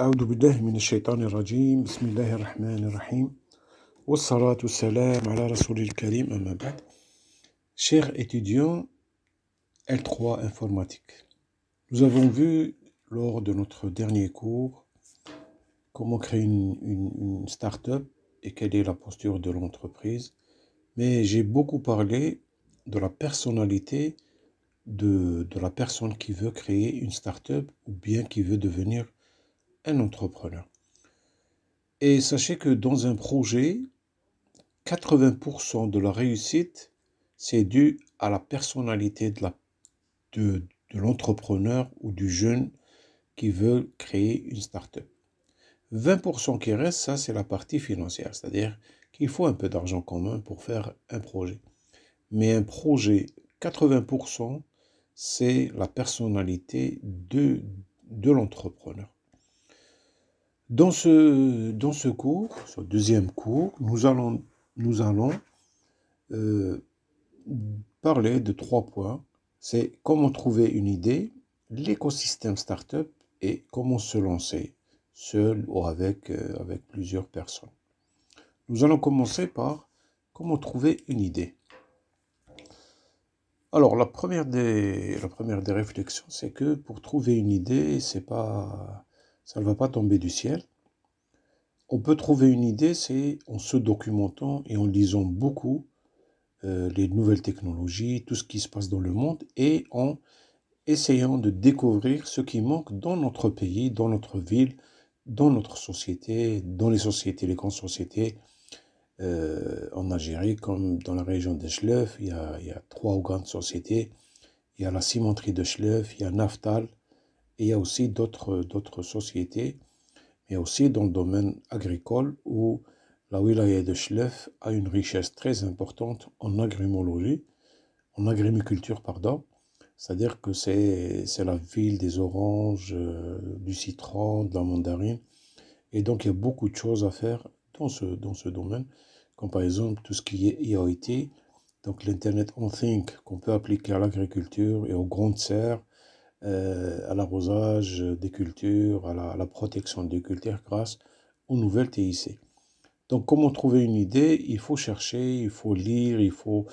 Chers étudiants L3 informatique, nous avons vu lors de notre dernier cours comment créer une, une, start-up et quelle est la posture de l'entreprise, mais j'ai beaucoup parlé de la personnalité de, de, la personne qui veut créer une start-up ou bien qui veut devenir entrepreneur. Et sachez que dans un projet, 80% de la réussite, c'est dû à la personnalité de, la, de, l'entrepreneur ou du jeune qui veut créer une start-up. 20% qui reste, ça c'est la partie financière, c'est-à-dire qu'il faut un peu d'argent commun pour faire un projet. Mais un projet, 80%, c'est la personnalité de, de l'entrepreneur. Dans ce, dans ce cours, ce deuxième cours, nous allons, nous allons euh, parler de trois points. C'est comment trouver une idée, l'écosystème startup et comment se lancer, seul ou avec, euh, avec plusieurs personnes. Nous allons commencer par comment trouver une idée. Alors, la première des, la première des réflexions, c'est que pour trouver une idée, c'est pas ça ne va pas tomber du ciel. On peut trouver une idée, c'est en se documentant et en lisant beaucoup euh, les nouvelles technologies, tout ce qui se passe dans le monde et en essayant de découvrir ce qui manque dans notre pays, dans notre ville, dans notre société, dans les sociétés, les grandes sociétés. Euh, en Algérie, comme dans la région de Chleuf, il, il y a, trois grandes sociétés. Il y a la cimenterie de Chleuf, il y a Naftal, il y a aussi d'autres sociétés, mais aussi dans le domaine agricole où la wilaya de Chlef a une richesse très importante en agrimologie, en agrimiculture, pardon. C'est-à-dire que c'est la ville des oranges, euh, du citron, de la mandarine. Et donc, il y a beaucoup de choses à faire dans ce, dans ce domaine, comme par exemple tout ce qui est IoT, donc l'Internet on Think, qu'on peut appliquer à l'agriculture et aux grandes serres, euh, à l'arrosage des cultures, à la, protection des cultures grâce aux nouvelles TIC. Donc comment trouver une idée Il faut chercher, il faut lire, il faut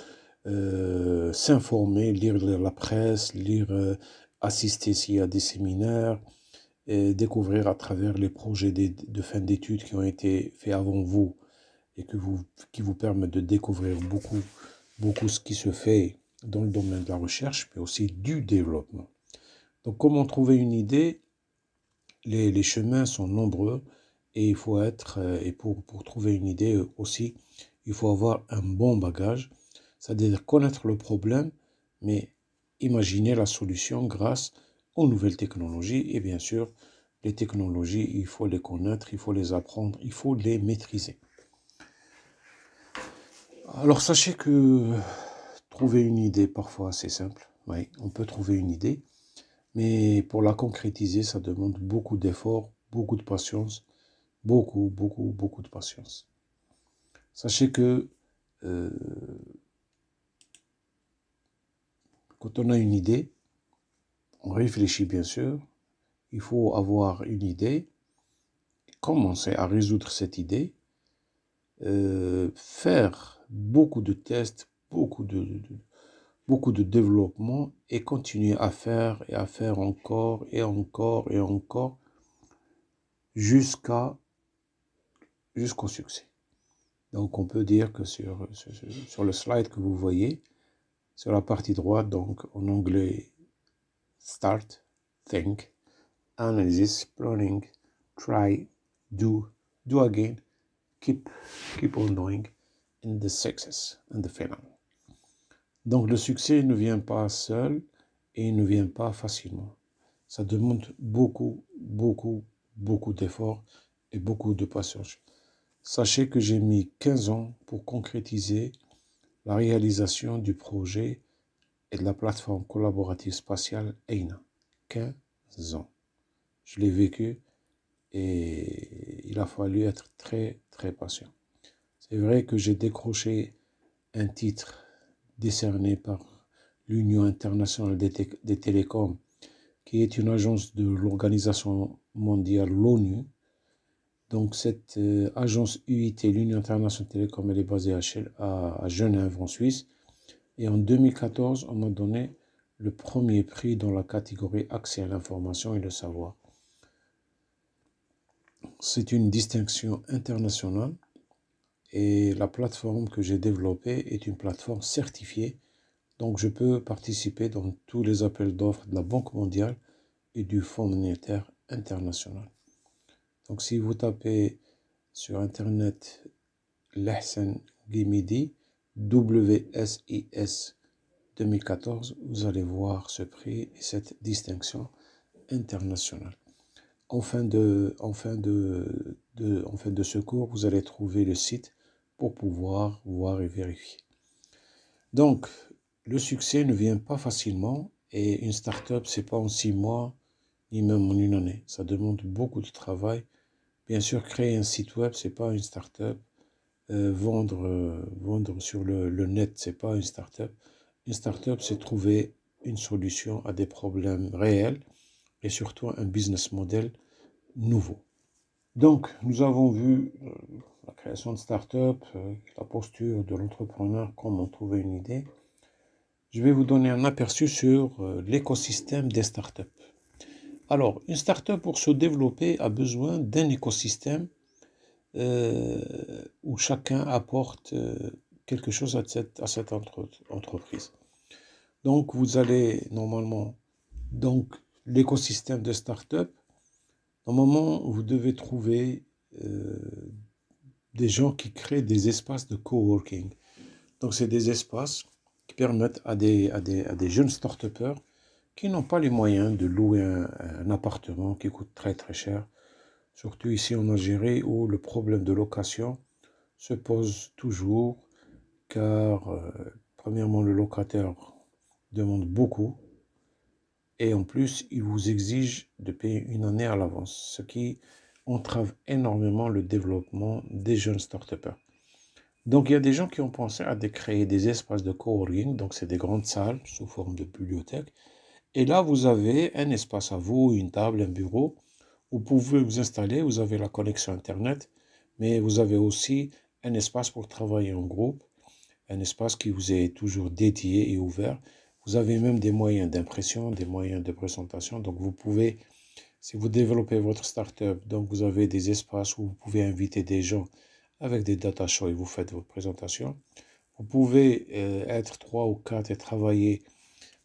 euh, s'informer, lire la presse, lire, euh, assister s'il y a des séminaires, et découvrir à travers les projets de, fin d'études qui ont été faits avant vous et vous, qui vous permettent de découvrir beaucoup, beaucoup ce qui se fait dans le domaine de la recherche, mais aussi du développement. Donc comment trouver une idée les, chemins sont nombreux et il faut être, euh, et pour, pour trouver une idée euh, aussi, il faut avoir un bon bagage, c'est-à-dire connaître le problème, mais imaginer la solution grâce aux nouvelles technologies. Et bien sûr, les technologies, il faut les connaître, il faut les apprendre, il faut les maîtriser. Alors sachez que trouver une idée, parfois, c'est simple. Oui, on peut trouver une idée. Mais pour la concrétiser, ça demande beaucoup d'efforts, beaucoup de patience, beaucoup, beaucoup, beaucoup de patience. Sachez que euh, quand on a une idée, on réfléchit bien sûr, il faut avoir une idée, commencer à résoudre cette idée, euh, faire beaucoup de tests, beaucoup de, beaucoup de développement et continuer à faire et à faire encore et encore et encore jusqu'à jusqu'au succès. Donc on peut dire que sur, sur le slide que vous voyez, sur la partie droite, donc en anglais start, think, analyze, planning, try, do, do again, keep, keep on doing, and the success and the final. Donc le succès ne vient pas seul et il ne vient pas facilement. Ça demande beaucoup, beaucoup, beaucoup d'efforts et beaucoup de patience. Sachez que j'ai mis 15 ans pour concrétiser la réalisation du projet et de la plateforme collaborative spatiale EINA. 15 ans. Je l'ai vécu et il a fallu être très, très patient. C'est vrai que j'ai décroché un titre décerné par l'Union internationale des, télécoms, qui est une agence de l'Organisation mondiale, l'ONU. Donc cette euh, agence UIT, l'Union internationale des télécoms, elle est basée à, à, Genève, en Suisse. Et en 2014, on a donné le premier prix dans la catégorie accès à l'information et le savoir. C'est une distinction internationale et la plateforme que j'ai développée est une plateforme certifiée. Donc je peux participer dans tous les appels d'offres de la Banque mondiale et du Fonds monétaire international. Donc si vous tapez sur Internet Lehsen Gimidi, WSIS 2014, vous allez voir ce prix et cette distinction internationale. En fin de, en de, de, en fin de ce cours, vous allez trouver le site pour pouvoir voir et vérifier. Donc, le succès ne vient pas facilement et une start-up, c'est pas en six mois ni même en une année. Ça demande beaucoup de travail. Bien sûr, créer un site web, c'est pas une start-up. Euh, vendre, euh, vendre sur le, le net, c'est pas une start-up. Une start-up, c'est trouver une solution à des problèmes réels et surtout un business model nouveau. Donc, nous avons vu euh, la création de start-up, euh, la posture de l'entrepreneur, comment trouver une idée, je vais vous donner un aperçu sur euh, l'écosystème des start-up. Alors, une start-up pour se développer a besoin d'un écosystème euh, où chacun apporte quelque chose à cette, à cette entreprise. Donc, vous allez normalement, donc l'écosystème de start-up, normalement, vous devez trouver des gens qui créent des espaces de coworking. Donc, c'est des espaces qui permettent à des, des, jeunes start qui n'ont pas les moyens de louer un, appartement qui coûte très très cher, surtout ici en Algérie où le problème de location se pose toujours car euh, premièrement le locataire demande beaucoup et en plus il vous exige de payer une année à l'avance, ce qui entrave énormément le développement des jeunes start-upers. Donc, il y a des gens qui ont pensé à créer des espaces de coworking, donc c'est des grandes salles sous forme de bibliothèque. Et là, vous avez un espace à vous, une table, un bureau. Vous pouvez vous installer, vous avez la connexion Internet, mais vous avez aussi un espace pour travailler en groupe, un espace qui vous est toujours dédié et ouvert. Vous avez même des moyens d'impression, des moyens de présentation, donc vous pouvez si vous développez votre startup, donc vous avez des espaces où vous pouvez inviter des gens avec des data shows et vous faites votre présentation. Vous pouvez euh, être trois ou quatre et travailler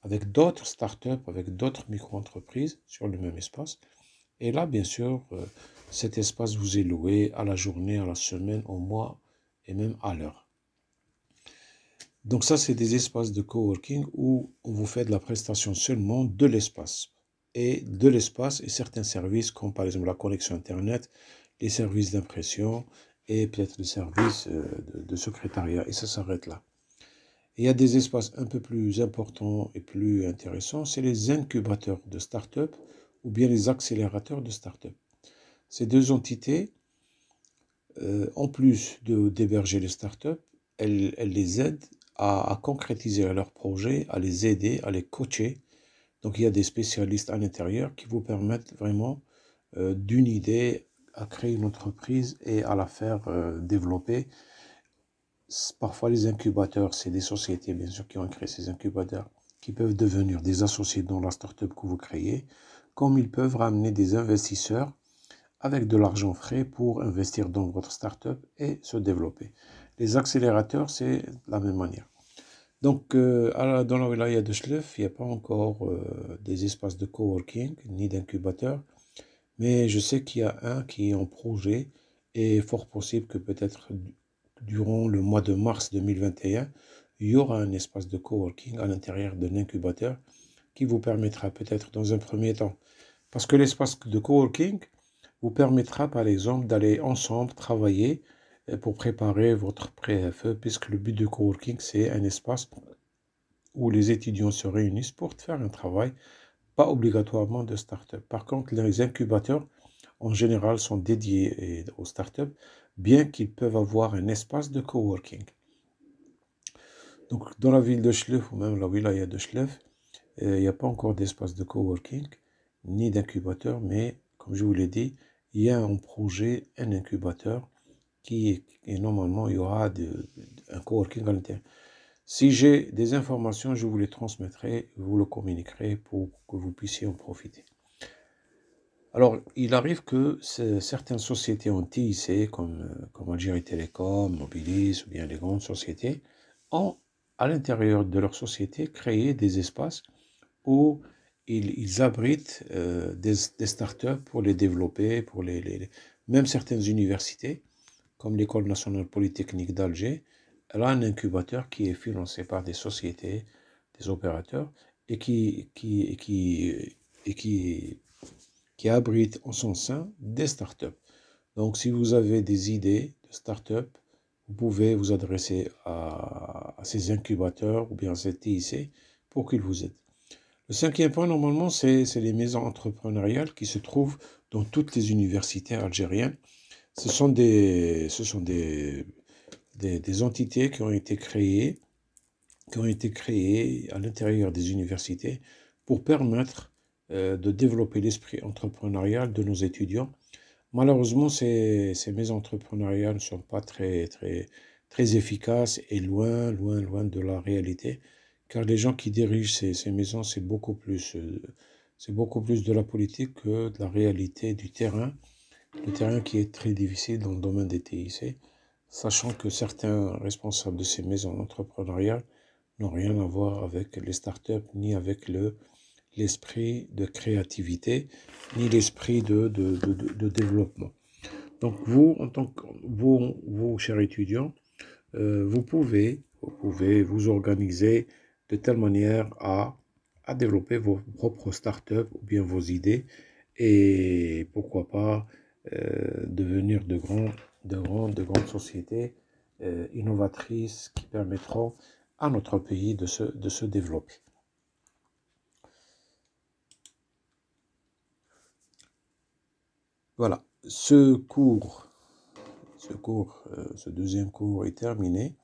avec d'autres startups, avec d'autres micro-entreprises sur le même espace. Et là, bien sûr, euh, cet espace vous est loué à la journée, à la semaine, au mois et même à l'heure. Donc ça, c'est des espaces de coworking où on vous fait de la prestation seulement de l'espace et de l'espace et certains services comme par exemple la connexion Internet, les services d'impression et peut-être les services euh, de, secrétariat. Et ça s'arrête là. Il y a des espaces un peu plus importants et plus intéressants, c'est les incubateurs de start-up ou bien les accélérateurs de start-up. Ces deux entités, euh, en plus d'héberger les start-up, elles, les aident à, à concrétiser leurs projets, à les aider, à les coacher donc il y a des spécialistes à l'intérieur qui vous permettent vraiment euh, d'une idée à créer une entreprise et à la faire euh, développer. Parfois les incubateurs, c'est des sociétés bien sûr qui ont créé ces incubateurs, qui peuvent devenir des associés dans la startup que vous créez, comme ils peuvent ramener des investisseurs avec de l'argent frais pour investir dans votre startup et se développer. Les accélérateurs, c'est la même manière. Donc, euh, dans la wilaya de Schleuf, il n'y a pas encore euh, des espaces de coworking ni d'incubateur. mais je sais qu'il y a un qui est en projet et fort possible que peut-être durant le mois de mars 2021, il y aura un espace de coworking à l'intérieur de l'incubateur qui vous permettra peut-être dans un premier temps, parce que l'espace de coworking vous permettra par exemple d'aller ensemble travailler pour préparer votre pré puisque le but de coworking, c'est un espace où les étudiants se réunissent pour faire un travail, pas obligatoirement de start-up. Par contre, les incubateurs, en général, sont dédiés aux start-up, bien qu'ils peuvent avoir un espace de coworking. Donc, dans la ville de Schleff, ou même la wilaya de Schleff, euh, il n'y a pas encore d'espace de coworking, ni d'incubateur, mais comme je vous l'ai dit, il y a un projet, un incubateur qui et normalement il y aura un coworking à l'intérieur. Si j'ai des informations, je vous les transmettrai, vous le communiquerez pour que vous puissiez en profiter. Alors, il arrive que certaines sociétés en TIC, comme, euh, comme Algérie Télécom, Mobilis ou bien les grandes sociétés, ont à l'intérieur de leur société créé des espaces où ils, abritent euh, des, startups pour les développer, pour les même certaines universités comme l'École nationale polytechnique d'Alger, elle a un incubateur qui est financé par des sociétés, des opérateurs, et qui, qui, qui, qui, abrite en son sein des startups. Donc si vous avez des idées de startups, vous pouvez vous adresser à, à ces incubateurs ou bien à ces TIC pour qu'ils vous aident. Le cinquième point, normalement, c'est les maisons entrepreneuriales qui se trouvent dans toutes les universités algériennes ce sont des, ce sont des, entités qui ont été créées, qui ont été créées à l'intérieur des universités pour permettre euh, de développer l'esprit entrepreneurial de nos étudiants. Malheureusement, ces, ces maisons entrepreneuriales ne sont pas très, très, efficaces et loin, loin, loin de la réalité, car les gens qui dirigent ces, maisons, euh, c'est beaucoup plus de la politique que de la réalité du terrain le terrain qui est très difficile dans le domaine des TIC, sachant que certains responsables de ces maisons entrepreneuriales n'ont rien à voir avec les startups, ni avec le, l'esprit de créativité, ni l'esprit de, développement. Donc vous, en tant que vous, chers étudiants, euh, vous, pouvez, vous pouvez vous organiser de telle manière à, à développer vos propres startups ou bien vos idées et pourquoi pas euh, devenir de, grandes, sociétés euh, innovatrices qui permettront à notre pays de se, développer. Voilà, ce cours, euh, ce deuxième cours est terminé.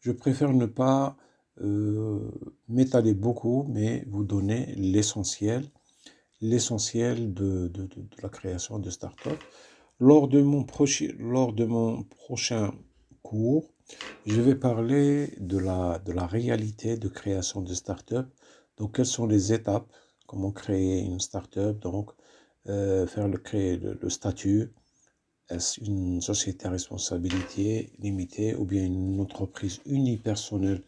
Je préfère ne pas m'étaler beaucoup, mais vous donner l'essentiel l'essentiel de, la création de start-up. Lors, de mon lors de mon prochain cours, je vais parler de la, de la réalité de création de start-up. Donc, quelles sont les étapes Comment créer une start-up Donc, euh, faire le, créer le, le statut. Est-ce une société à responsabilité limitée ou bien une entreprise unipersonnelle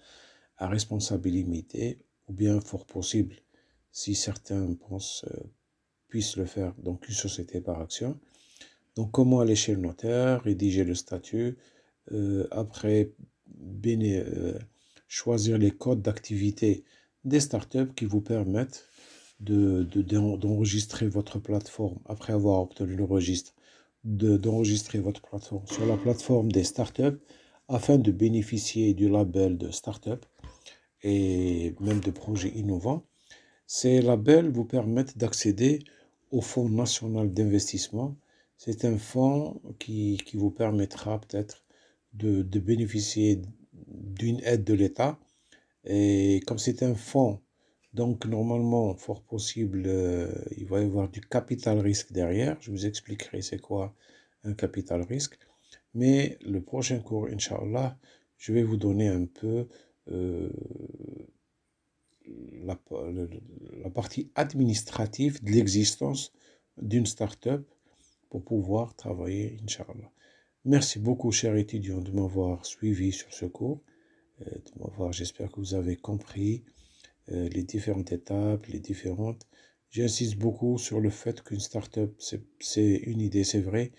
à responsabilité limitée ou bien fort possible si certains pensent, euh, puissent le faire donc une société par action. Donc comment aller chez le notaire, rédiger le statut, euh, après euh, choisir les codes d'activité des startups qui vous permettent d'enregistrer de, votre plateforme après avoir obtenu le registre, d'enregistrer votre plateforme sur la plateforme des startups afin de bénéficier du label de startup et même de projets innovants. Ces labels vous permettent d'accéder au Fonds national d'investissement. C'est un fonds qui, qui vous permettra peut-être de, de, bénéficier d'une aide de l'État. Et comme c'est un fonds, donc normalement, fort possible, euh, il va y avoir du capital risque derrière. Je vous expliquerai c'est quoi un capital risque. Mais le prochain cours, Inch'Allah, je vais vous donner un peu euh, la, la partie administrative de l'existence d'une start-up pour pouvoir travailler, Inch'Allah. Merci beaucoup, chers étudiants, de m'avoir suivi sur ce cours. Euh, j'espère que vous avez compris euh, les différentes étapes, les différentes. J'insiste beaucoup sur le fait qu'une start-up, c'est une idée, c'est vrai,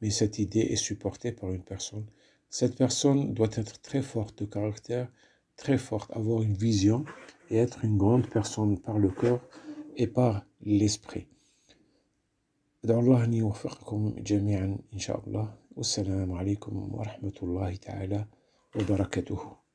mais cette idée est supportée par une personne. Cette personne doit être très forte de caractère, très forte, avoir une vision, et être une grande personne par le corps et par l'esprit. أدعو الله أن يوفقكم جميعا إن شاء الله والسلام عليكم ورحمة الله تعالى وبركاته